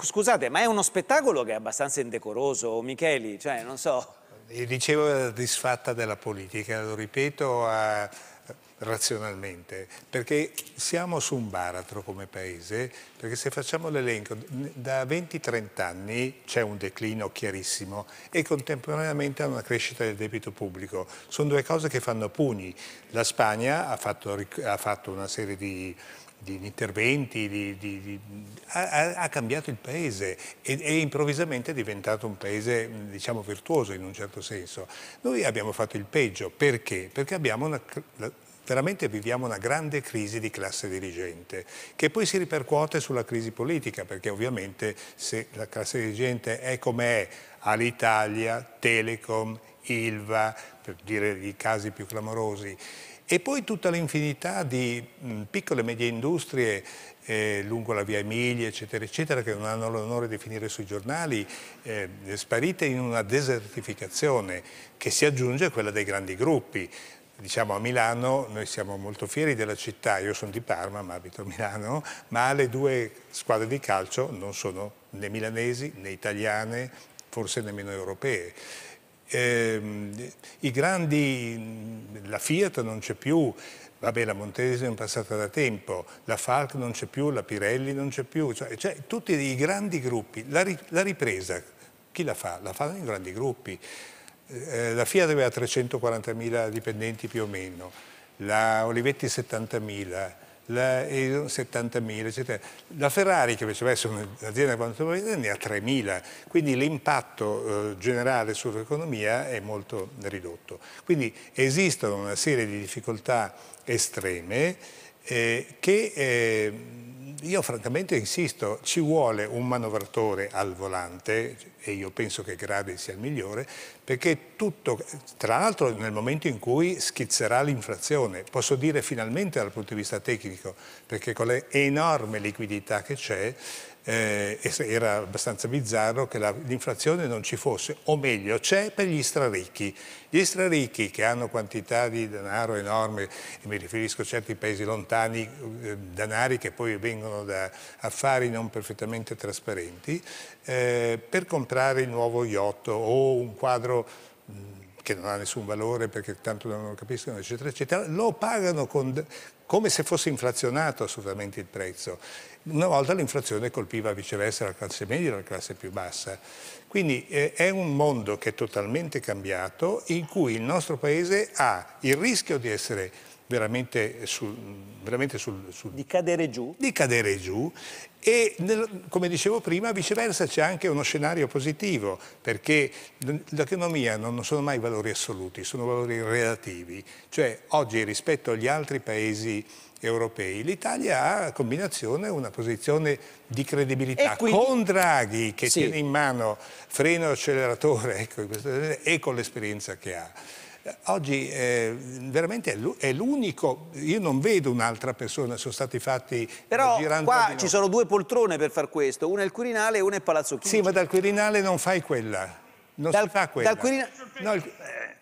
scusate, ma è uno spettacolo che è abbastanza indecoroso, Micheli, cioè non so... Io eh, dicevo eh, disfatta della politica, lo ripeto a... Eh, razionalmente, perché siamo su un baratro come paese, perché se facciamo l'elenco, da 20-30 anni c'è un declino chiarissimo e contemporaneamente una crescita del debito pubblico. Sono due cose che fanno pugni. La Spagna ha fatto, ha fatto una serie di di, di interventi, di, ha, ha, cambiato il paese e, e improvvisamente è diventato un paese diciamo, virtuoso in un certo senso. Noi abbiamo fatto il peggio, perché? Perché abbiamo una, la, veramente viviamo una grande crisi di classe dirigente che poi si ripercuote sulla crisi politica perché ovviamente se la classe dirigente è come è all'Italia, Telecom, Ilva, per dire i casi più clamorosi, e poi tutta l'infinità di piccole e medie industrie eh, lungo la via Emilia, eccetera, eccetera, che non hanno l'onore di finire sui giornali, eh, sparite in una desertificazione che si aggiunge a quella dei grandi gruppi. Diciamo a Milano, noi siamo molto fieri della città, io sono di Parma ma abito a Milano, ma le due squadre di calcio non sono né milanesi né italiane, forse nemmeno europee eh, i grandi, la Fiat non c'è più, Vabbè, la Montesi è passata da tempo, la Falc non c'è più, la Pirelli non c'è più, cioè, cioè, tutti i grandi gruppi, la, ri, la, ripresa, chi la fa? La fanno in grandi gruppi. Eh, la Fiat aveva 340.000 dipendenti più o meno, la Olivetti 70.000, la ESO 70.000, eccetera. La Ferrari, che invece è un'azienda quanto ne ha 3.000, quindi l'impatto eh, generale sull'economia è molto ridotto. Quindi esistono una serie di difficoltà estreme eh, che eh, io francamente insisto, ci vuole un manovratore al volante e io penso che Grade sia il migliore perché tutto, tra l'altro nel momento in cui schizzerà l'inflazione, posso dire finalmente dal punto di vista tecnico, perché con l'enorme liquidità che c'è eh, era abbastanza bizzarro che l'inflazione non ci fosse, o meglio c'è per gli straricchi. Gli straricchi che hanno quantità di denaro enorme, e mi riferisco a certi paesi lontani, eh, denari che poi vengono da affari non perfettamente trasparenti, eh, per comprare il nuovo yacht o un quadro mm, che non ha nessun valore perché tanto non lo capiscono, eccetera, eccetera, lo pagano con, come se fosse inflazionato assolutamente il prezzo. Una volta l'inflazione colpiva viceversa la classe media e la classe più bassa. Quindi eh, è un mondo che è totalmente cambiato in cui il nostro paese ha il rischio di essere veramente sul, veramente sul, sul di cadere giù. Di cadere giù e nel, come dicevo prima viceversa c'è anche uno scenario positivo perché l'economia non sono mai valori assoluti, sono valori relativi, cioè oggi rispetto agli altri paesi europei. L'Italia ha a combinazione una posizione di credibilità quindi, con Draghi che sì. tiene in mano freno acceleratore ecco, e con l'esperienza che ha. Oggi eh, veramente è l'unico, io non vedo un'altra persona, sono stati fatti Però qua ci sono due poltrone per far questo, una è il Quirinale e una è Palazzo Chigi. Sì, ma dal Quirinale non fai quella, non dal, si fa quella. Dal Quirinale... No, il...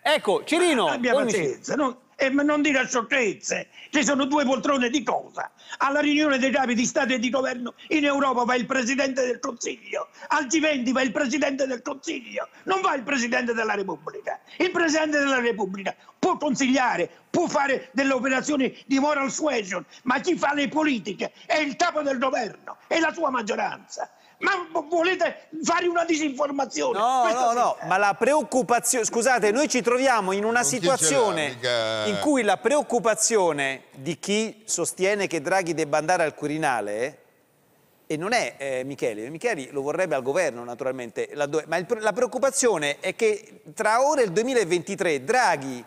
Ecco, Cirino! Ah, abbia pazienza, non e non dire sciocchezze. Ci sono due poltrone di cosa? Alla riunione dei capi di Stato e di Governo in Europa va il Presidente del Consiglio, al G20 va il Presidente del Consiglio, non va il Presidente della Repubblica. Il Presidente della Repubblica può consigliare, può fare delle operazioni di moral suasion, ma chi fa le politiche è il capo del governo, è la sua maggioranza. Ma volete fare una disinformazione? No, Questo no, no, ma la preoccupazione... Scusate, noi ci troviamo in una non situazione in cui la preoccupazione di chi sostiene che Draghi debba andare al Quirinale... E non è eh, Micheli, Micheli lo vorrebbe al governo naturalmente, ma il, la preoccupazione è che tra ora e il 2023 Draghi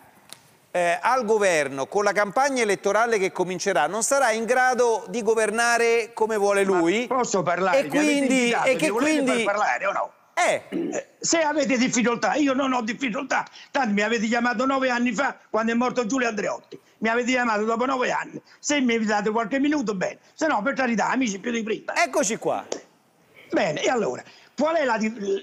eh, al governo con la campagna elettorale che comincerà non sarà in grado di governare come vuole lui. Ma posso parlare? E quindi, invitato, e che quindi... parlare o no? Eh. eh. Se avete difficoltà, io non ho difficoltà, tanto mi avete chiamato nove anni fa quando è morto Giulio Andreotti, mi avete chiamato dopo nove anni, se mi invitate qualche minuto bene, se no per carità amici più di prima. Eccoci qua. Bene, e allora, Qual è la,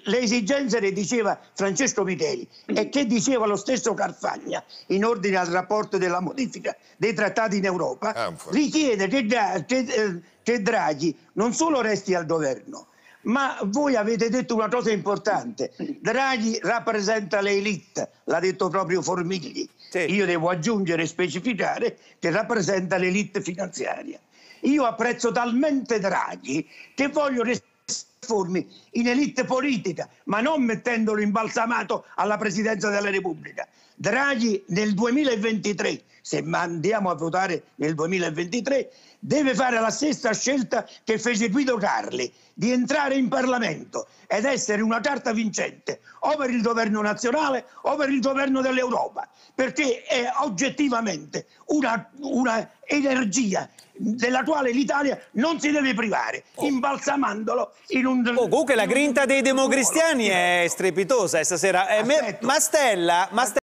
l'esigenza che diceva Francesco Piteri e che diceva lo stesso Carfagna in ordine al rapporto della modifica dei trattati in Europa? Anfora. Richiede che, che, eh, che Draghi non solo resti al governo, ma voi avete detto una cosa importante. Draghi rappresenta l'elite l'ha detto proprio Formigli. Sì. Io devo aggiungere e specificare che rappresenta l'elite finanziaria. Io apprezzo talmente Draghi che voglio restare in elite politica, ma non mettendolo imbalsamato alla presidenza della Repubblica. Draghi nel 2023, se andiamo a votare nel 2023, deve fare la stessa scelta che fece Guido Carli, di entrare in Parlamento ed essere una carta vincente o per il governo nazionale o per il governo dell'Europa, perché è oggettivamente una, una energia della quale l'Italia non si deve privare, oh. imbalsamandolo in non... Oh, comunque la grinta dei democristiani è strepitosa eh, stasera. Eh, Mastella, Mastella...